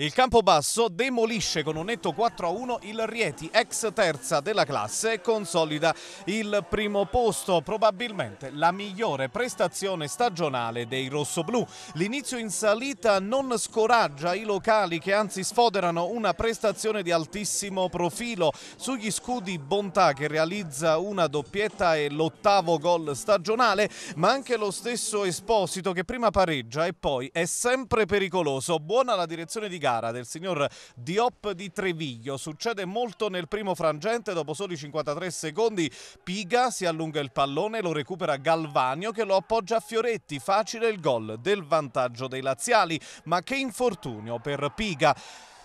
Il Campobasso demolisce con un netto 4-1 il Rieti, ex terza della classe, e consolida il primo posto, probabilmente la migliore prestazione stagionale dei rossoblù. L'inizio in salita non scoraggia i locali che anzi sfoderano una prestazione di altissimo profilo. Sugli scudi Bontà che realizza una doppietta e l'ottavo gol stagionale, ma anche lo stesso Esposito che prima pareggia e poi è sempre pericoloso. Buona la direzione di gara gara del signor Diop di Treviglio. Succede molto nel primo frangente, dopo soli 53 secondi Piga si allunga il pallone, lo recupera Galvanio che lo appoggia a Fioretti, facile il gol del vantaggio dei laziali, ma che infortunio per Piga.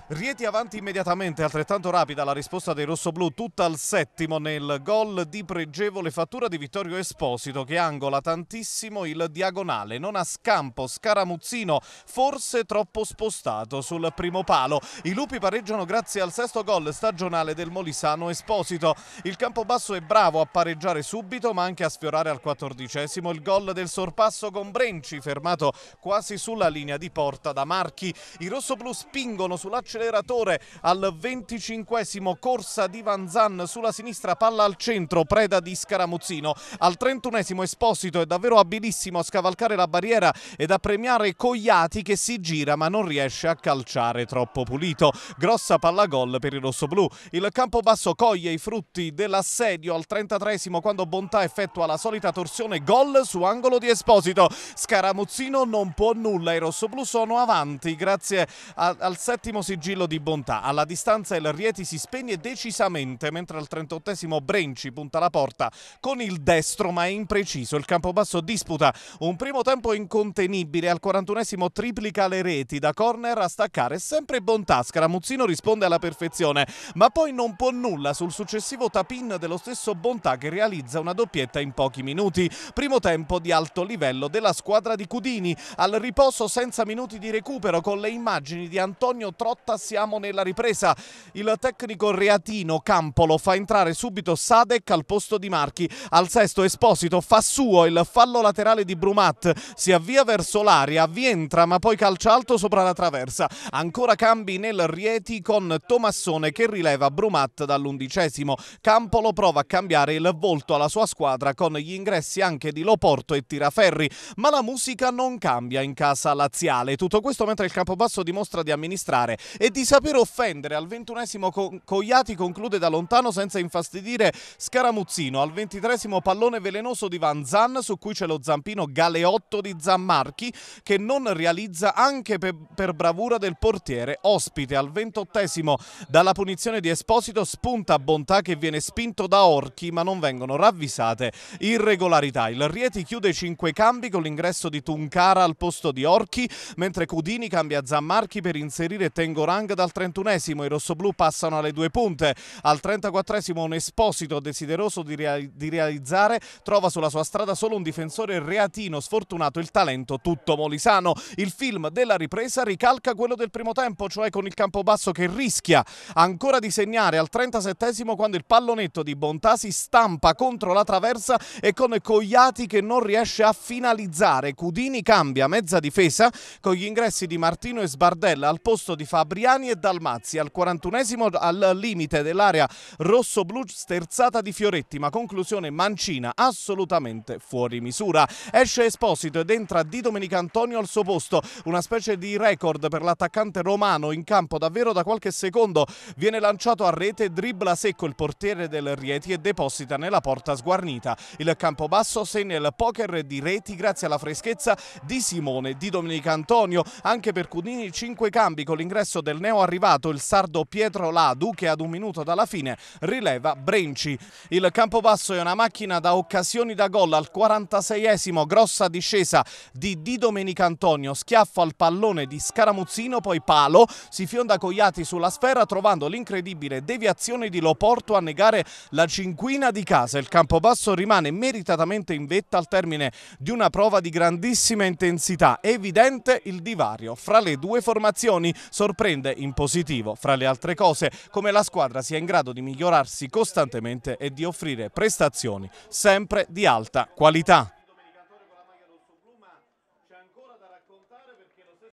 Rieti avanti immediatamente, altrettanto rapida la risposta dei rossoblù, tutta al settimo nel gol di pregevole fattura di Vittorio Esposito che angola tantissimo il diagonale, non a scampo, Scaramuzzino forse troppo spostato sul primo palo. I lupi pareggiano grazie al sesto gol stagionale del Molisano Esposito. Il Campobasso è bravo a pareggiare subito ma anche a sfiorare al quattordicesimo il gol del sorpasso con Brenci fermato quasi sulla linea di porta da Marchi. I rossoblù spingono sulla acceleratore al 25 corsa di Van Zan sulla sinistra, palla al centro, preda di Scaramuzzino. Al 31 Esposito è davvero abilissimo a scavalcare la barriera ed a premiare Cogliati che si gira ma non riesce a calciare troppo pulito. Grossa palla gol per i rossoblù. Il campo basso coglie i frutti dell'assedio al 33 quando Bontà effettua la solita torsione gol su angolo di Esposito. Scaramuzzino non può nulla, i rossoblù sono avanti grazie a, al settimo si sigillo di bontà. Alla distanza il Rieti si spegne decisamente, mentre al 38 Brenci punta la porta con il destro, ma è impreciso. Il Campobasso disputa un primo tempo incontenibile. Al 41 triplica le reti da corner a staccare, sempre bontà. Scaramuzzino risponde alla perfezione, ma poi non può nulla sul successivo tapin dello stesso Bontà che realizza una doppietta in pochi minuti. Primo tempo di alto livello della squadra di Cudini. Al riposo senza minuti di recupero con le immagini di Antonio Trotta volta siamo nella ripresa. Il tecnico reatino Campolo fa entrare subito Sadek al posto di Marchi. Al sesto Esposito fa suo il fallo laterale di Brumat. Si avvia verso l'aria, vi entra ma poi calcia alto sopra la traversa. Ancora cambi nel Rieti con Tomassone che rileva Brumat dall'undicesimo. Campolo prova a cambiare il volto alla sua squadra con gli ingressi anche di Loporto e Tiraferri, ma la musica non cambia in casa laziale. Tutto questo mentre il campobasso dimostra di amministrare e di saper offendere. Al ventunesimo Cogliati conclude da lontano senza infastidire Scaramuzzino. Al ventitresimo pallone velenoso di Van Zan su cui c'è lo zampino galeotto di Zammarchi che non realizza anche per, per bravura del portiere ospite. Al ventottesimo dalla punizione di Esposito spunta Bontà che viene spinto da Orchi ma non vengono ravvisate irregolarità. Il Rieti chiude cinque cambi con l'ingresso di Tuncara al posto di Orchi mentre Cudini cambia Zammarchi per inserire Tengorano Lang dal 31esimo, i rossoblù passano alle due punte, al 34esimo un esposito desideroso di, reali di realizzare trova sulla sua strada solo un difensore reatino sfortunato il talento tutto molisano. Il film della ripresa ricalca quello del primo tempo, cioè con il campo basso che rischia ancora di segnare al 37esimo quando il pallonetto di Bontà si stampa contro la traversa e con Cogliati che non riesce a finalizzare. Cudini cambia mezza difesa con gli ingressi di Martino e Sbardella al posto di Fabriano Siciliani e Dalmazzi al 41esimo al limite dell'area rosso-blu sterzata di Fioretti ma conclusione mancina assolutamente fuori misura esce Esposito ed entra Di Domenico Antonio al suo posto una specie di record per l'attaccante romano in campo davvero da qualche secondo viene lanciato a rete dribbla secco il portiere del Rieti e deposita nella porta sguarnita il campo basso segna il poker di reti grazie alla freschezza di Simone Di Domenico Antonio anche per Cudini 5 cambi con l'ingresso del del neo arrivato il sardo Pietro Ladu che ad un minuto dalla fine rileva Brenci. Il Campobasso è una macchina da occasioni da gol al 46esimo, grossa discesa di Di Domenico Antonio, schiaffo al pallone di Scaramuzzino, poi palo, si fionda Cogliati sulla sfera trovando l'incredibile deviazione di Loporto a negare la cinquina di casa. Il Campobasso rimane meritatamente in vetta al termine di una prova di grandissima intensità, evidente il divario fra le due formazioni, sorprende trend in positivo, fra le altre cose come la squadra sia in grado di migliorarsi costantemente e di offrire prestazioni sempre di alta qualità.